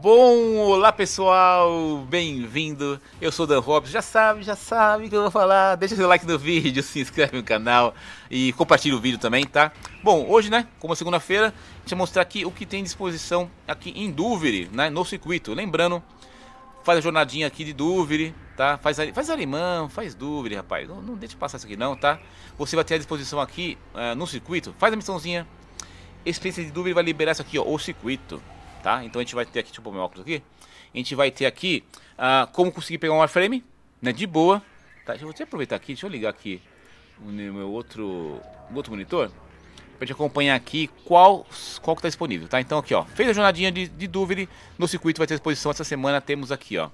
Bom, olá pessoal, bem-vindo. Eu sou Dan Robson, já sabe, já sabe o que eu vou falar. Deixa seu like no vídeo, se inscreve no canal e compartilha o vídeo também, tá? Bom, hoje, né, como é segunda-feira, deixa eu mostrar aqui o que tem disposição aqui em Douvre, né, no circuito. Lembrando, faz a jornadinha aqui de Douvre, tá? Faz, faz alemão, faz Douvre, rapaz. Não, não deixa passar isso aqui não, tá? Você vai ter a disposição aqui uh, no circuito, faz a missãozinha. Experiência de Douvre vai liberar isso aqui, ó, o circuito tá? Então a gente vai ter aqui, tipo meu óculos aqui. A gente vai ter aqui ah, como conseguir pegar um wireframe, né? De boa. Tá? Deixa eu aproveitar aqui, deixa eu ligar aqui o meu outro, o outro monitor. Pra gente acompanhar aqui qual, qual que tá disponível, tá? Então aqui, ó. Fez a jornadinha de, de dúvida no circuito, vai ter exposição essa semana. Temos aqui, ó.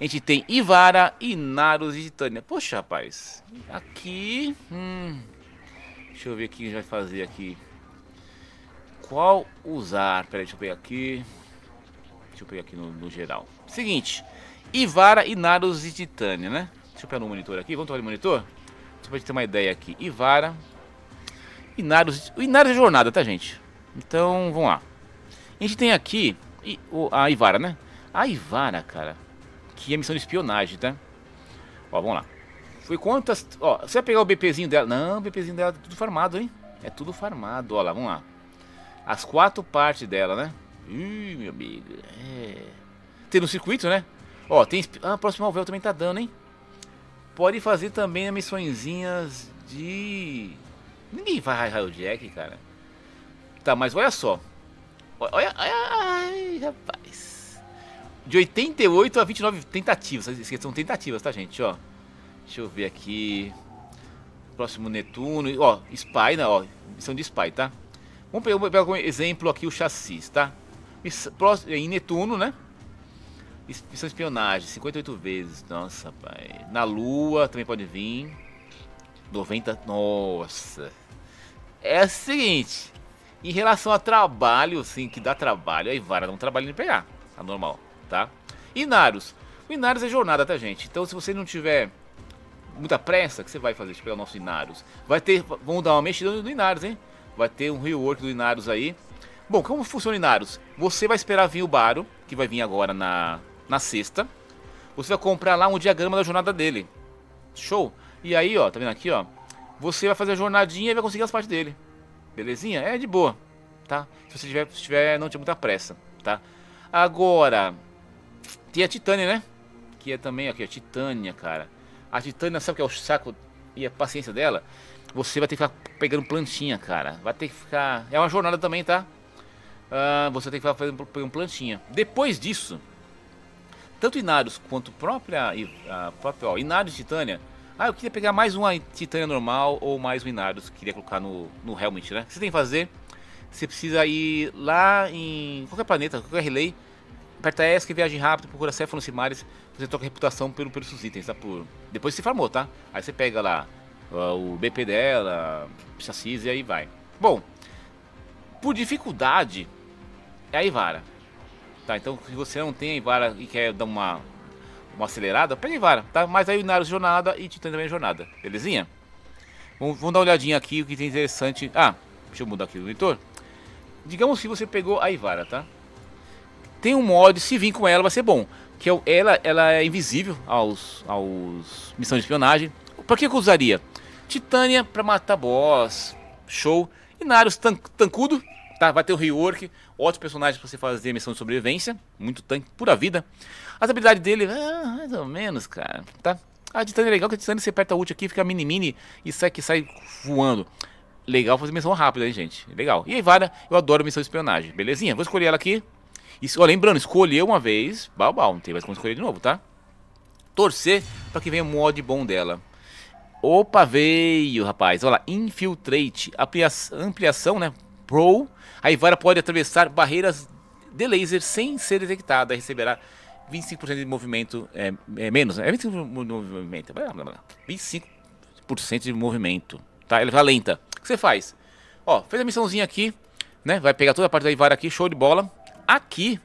A gente tem Ivara, Naros e Titânia. Poxa, rapaz. Aqui... Hum, deixa eu ver o que a gente vai fazer aqui. Qual usar? Peraí, deixa eu pegar aqui. Deixa eu pegar aqui no, no geral. Seguinte. Ivara, Inaros e Titânia, né? Deixa eu pegar no monitor aqui. Vamos tomar de monitor? Só pra gente ter uma ideia aqui. Ivara. Inaros. O Inaros é jornada, tá, gente? Então, vamos lá. A gente tem aqui a Ivara, né? A Ivara, cara. Que é missão de espionagem, tá? Ó, vamos lá. Foi quantas. Ó, você vai pegar o BPzinho dela. Não, o BPzinho dela é tudo farmado, hein? É tudo farmado. Ó lá, vamos lá. As quatro partes dela, né? Ih, meu amigo. É. Tem no circuito, né? Ó, tem. Ah, próximo Alvéol também tá dando, hein? Pode fazer também missõezinhas de. Ninguém vai raio Jack, cara. Tá, mas olha só. Olha. Ai, rapaz. De 88 a 29 tentativas. São tentativas, tá, gente? Ó. Deixa eu ver aqui. Próximo Netuno. Ó, Spy, né? Ó, missão de Spy, tá? Vamos pegar como exemplo aqui o chassi, tá? Em Netuno, né? Missão espionagem, 58 vezes. Nossa, pai. Na Lua também pode vir. 90. Nossa. É o seguinte. Em relação a trabalho, sim, que dá trabalho, aí vara dá um trabalho de pegar. Tá normal, tá? Inários. O Inários é jornada, tá, gente? Então, se você não tiver muita pressa, o que você vai fazer? Deixa eu pegar o nosso Inários. Vai ter. Vamos dar uma mexida no Inários, hein? Vai ter um rework do Inarus aí. Bom, como funciona o Inarus? Você vai esperar vir o Baro, que vai vir agora na, na sexta. Você vai comprar lá um diagrama da jornada dele. Show? E aí, ó, tá vendo aqui, ó? Você vai fazer a jornadinha e vai conseguir as partes dele. Belezinha? É de boa, tá? Se você tiver, se tiver não tiver muita pressa, tá? Agora, tem a Titânia, né? Que é também, aqui, é a Titânia, cara. A Titânia, sabe o que é o saco e a paciência dela, você vai ter que ficar pegando plantinha, cara. Vai ter que ficar. É uma jornada também, tá? Uh, você tem que ficar fazendo, pegando plantinha. Depois disso, tanto inários quanto própria, a própria ó, Titânia. Ah, eu queria pegar mais uma Titânia normal ou mais um Inários. Queria colocar no, no Helmet, né? O que você tem que fazer? Você precisa ir lá em qualquer planeta, qualquer relay Aperta S que viagem rápido, procura Céfalo Simares, você troca reputação pelo, pelos seus itens, tá? Por... Depois se farmou, tá? Aí você pega lá uh, o BP dela, chassis e aí vai. Bom, por dificuldade, é a Ivara. Tá, então se você não tem a Ivara e quer dar uma, uma acelerada, pega a Ivara, tá? Mas aí o Naros Jornada e Titã também é Jornada, belezinha? Vamos, vamos, dar uma olhadinha aqui o que tem interessante. Ah, deixa eu mudar aqui o leitor. Digamos que você pegou a Ivara, tá? tem um mod, se vir com ela vai ser bom. Que ela, ela é invisível aos, aos missão de espionagem. Pra que eu usaria? Titânia pra matar boss, show. Inarius tan tancudo, tá? Vai ter o rework, ótimo personagem pra você fazer missão de sobrevivência. Muito tanque, pura vida. As habilidades dele, ah, mais ou menos, cara, tá? A Titânia é legal, que a Titânia você aperta ult aqui, fica mini-mini e sai, que sai voando. Legal fazer missão rápida, hein, gente? Legal. E aí, Vara, eu adoro missão de espionagem. Belezinha? Vou escolher ela aqui. Isso, ó, lembrando, escolher uma vez, bal, não tem mais como escolher de novo, tá? Torcer para que venha um mod bom dela. Opa, veio, rapaz. Olha lá, Infiltrate, ampliação, né? Pro. A Ivara pode atravessar barreiras de laser sem ser detectada. Receberá 25% de movimento, é, é, menos, né? É 25% de movimento, 25% de movimento, tá? Ela vai lenta. O que você faz? Ó, fez a missãozinha aqui, né? Vai pegar toda a parte da Ivara aqui, show de bola. Aqui,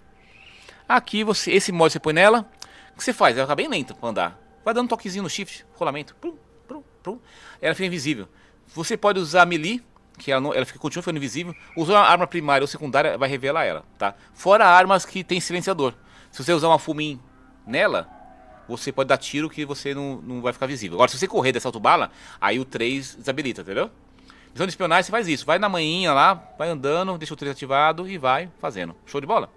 aqui você, esse modo você põe nela, o que você faz? Ela fica tá bem lenta para andar. Vai dando um toquezinho no shift, rolamento, prum, prum, prum. Ela fica invisível. Você pode usar melee, que ela, não, ela fica, continua ficando invisível. Usou a arma primária ou secundária, vai revelar ela, tá? Fora armas que tem silenciador. Se você usar uma fumin nela, você pode dar tiro que você não, não vai ficar visível. Agora, se você correr dessa autobala, aí o 3 desabilita, entendeu? Missão de espionagem você faz isso. Vai na manhinha lá, vai andando, deixa o três ativado e vai fazendo. Show de bola?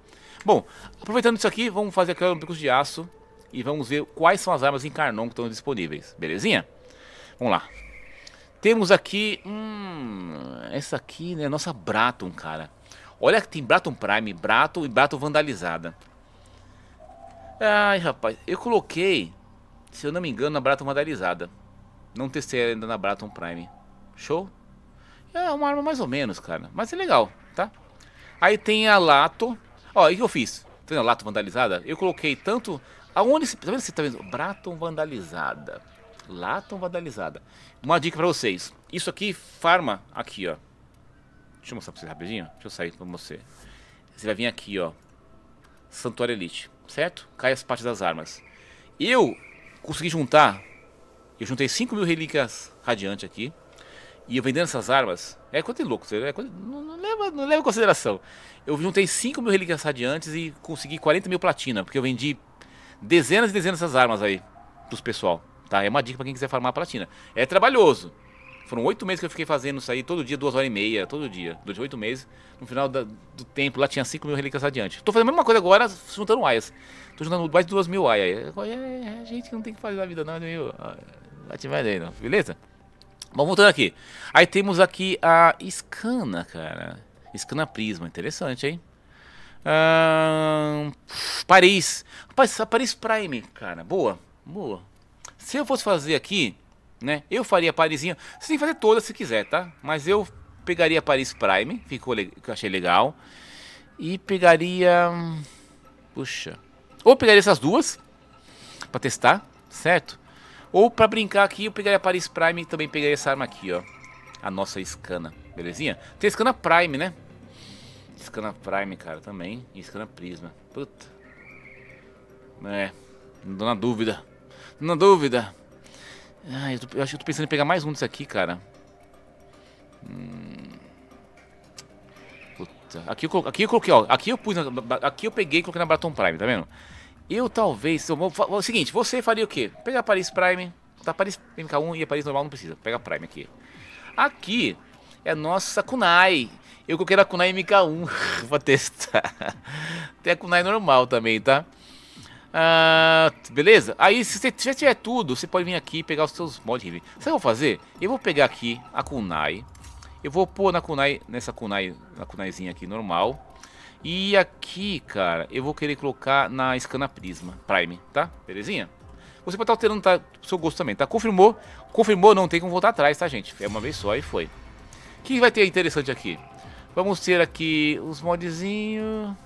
Bom, aproveitando isso aqui, vamos fazer aquela picos de aço e vamos ver quais são as armas em Carnon que estão disponíveis. Belezinha? Vamos lá. Temos aqui. Hum, essa aqui, né? Nossa Braton, cara. Olha que tem Braton Prime, Braton e Braton Vandalizada. Ai, rapaz. Eu coloquei, se eu não me engano, na Braton Vandalizada. Não testei ainda na Braton Prime. Show? É uma arma mais ou menos, cara. Mas é legal, tá? Aí tem a Lato. Ó, e o que eu fiz? tem a Lato vandalizada? Eu coloquei tanto... Aonde você. Tá vendo? Você tá vendo? Braton vandalizada. Lato vandalizada. Uma dica pra vocês. Isso aqui, farma aqui, ó. Deixa eu mostrar pra vocês rapidinho. Deixa eu sair pra você. Você vai vir aqui, ó. Santuário Elite, certo? Cai as partes das armas. Eu consegui juntar... Eu juntei 5 mil relíquias radiantes aqui eu vendendo essas armas, é coisa de louco, é coisa, não, não, leva, não leva em consideração. Eu juntei 5 mil relíquias radiantes e consegui 40 mil platina, porque eu vendi dezenas e dezenas dessas armas aí pros pessoal, tá? É uma dica para quem quiser farmar platina. É trabalhoso. Foram oito meses que eu fiquei fazendo isso aí, todo dia, duas horas e meia, todo dia. Durante oito meses, no final da, do tempo, lá tinha 5 mil relíquias adiante. Tô fazendo a mesma coisa agora, juntando aias. Tô juntando mais de duas mil aias. É, é, é, é, gente que não tem que fazer na vida, não. É meio. Ah, te aí, não. Beleza? Bom, voltando aqui. Aí temos aqui a Scana, cara. Scana Prisma, interessante, hein? Ah, Paris. Rapaz, a Paris Prime, cara. Boa, boa. Se eu fosse fazer aqui, né? Eu faria Parisinha. Você tem que fazer todas se quiser, tá? Mas eu pegaria Paris Prime, ficou que eu achei legal. E pegaria. Puxa. Ou pegaria essas duas. Pra testar, certo? Ou pra brincar aqui, eu pegaria a Paris Prime e também pegaria essa arma aqui, ó. A nossa escana, belezinha? Tem escana Prime, né? Escana Prime, cara, também. E escana Prisma. Puta. É, não tô na dúvida. não na dúvida. Ai, eu, tô, eu acho que eu tô pensando em pegar mais um disso aqui, cara. Hum. Puta. Aqui eu, aqui eu coloquei, ó. Aqui eu pus na, Aqui eu peguei e coloquei na Baton Prime, tá vendo? Eu talvez. Eu vou, o seguinte, você faria o quê? Pegar a Paris Prime. Tá Paris MK1 e a Paris normal não precisa. Pega a Prime aqui. Aqui é a nossa Kunai. Eu quero a Kunai MK1 pra testar. Tem a Kunai normal também, tá? Ah, beleza? Aí se você já tiver tudo, você pode vir aqui e pegar os seus mods Sabe o que eu vou fazer? Eu vou pegar aqui a Kunai. Eu vou pôr na Kunai, nessa Kunai, na Kunaizinha aqui normal. E aqui, cara, eu vou querer colocar na Scana Prisma Prime, tá? Belezinha? Você pode estar alterando tá, seu gosto também, tá? Confirmou? Confirmou, não tem como voltar atrás, tá, gente? É uma vez só e foi. O que vai ter interessante aqui? Vamos ter aqui os modzinhos.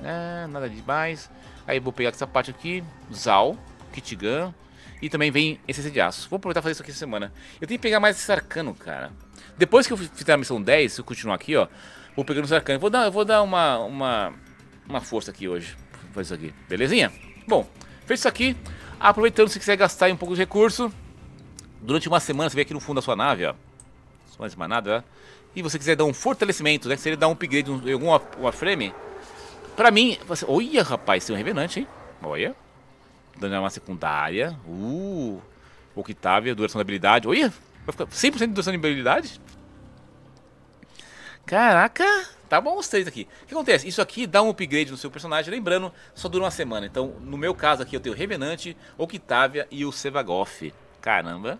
né, nada demais. Aí vou pegar essa parte aqui. Zal, Kitigan. E também vem essência de aço. Vou aproveitar fazer isso aqui essa semana. Eu tenho que pegar mais esse arcano, cara. Depois que eu fizer a missão 10, se eu continuar aqui, ó o Pequeno Sarcanho. Vou dar, vou dar uma, uma, uma força aqui hoje. Vou fazer isso aqui, belezinha? Bom, fez isso aqui. Aproveitando, se quiser gastar um pouco de recurso, durante uma semana você vem aqui no fundo da sua nave, ó. Só mais nada, E você quiser dar um fortalecimento, né? Que seria dar um upgrade em algum alguma uma frame. Pra mim, você... olha rapaz, tem um revenante, hein? Olha. Dando uma secundária. Uh. Octavia, duração da habilidade. Olha, vai ficar 100% de duração de habilidade. Caraca, tá bom os três aqui. O que acontece? Isso aqui dá um upgrade no seu personagem, lembrando, só dura uma semana. Então, no meu caso aqui, eu tenho o Revenante, o Octavia e o Sevagoff. Caramba.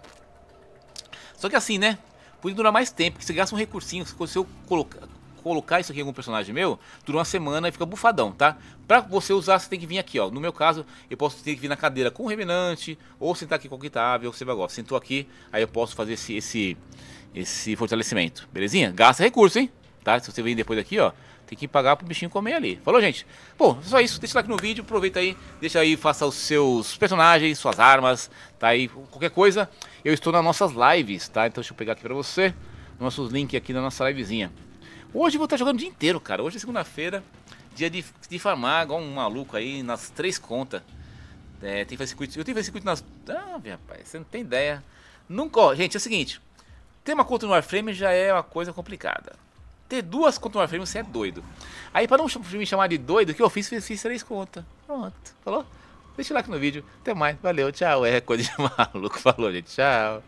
Só que assim, né? Podia durar mais tempo, porque você gasta um recursinho, se você colocar colocar isso aqui em algum personagem meu, dura uma semana e fica bufadão, tá? Pra você usar, você tem que vir aqui, ó. No meu caso, eu posso ter que vir na cadeira com o reminante, ou sentar aqui com o guitarra, ou você vai gosta. Sentou aqui, aí eu posso fazer esse, esse, esse fortalecimento, belezinha? Gasta recurso, hein? Tá? Se você vir depois aqui, ó, tem que pagar pro bichinho comer ali. Falou, gente? Bom, só isso. Deixa o like no vídeo, aproveita aí, deixa aí, faça os seus personagens, suas armas, tá aí, qualquer coisa. Eu estou nas nossas lives, tá? Então deixa eu pegar aqui pra você, nossos links aqui na nossa livezinha. Hoje eu vou estar jogando o dia inteiro, cara. Hoje é segunda-feira, dia de, de farmar, igual um maluco aí, nas três contas. É, tem que fazer circuito. Eu tenho que fazer circuito nas. Ah, rapaz, você não tem ideia. Nunca. Ó, gente, é o seguinte: ter uma conta no Warframe já é uma coisa complicada. Ter duas contas no Warframe você é doido. Aí, para não me chamar de doido, o que eu fiz? Fiz, fiz três contas. Pronto. Falou? Deixa o like no vídeo. Até mais. Valeu. Tchau. É coisa de maluco. Falou, gente. Tchau.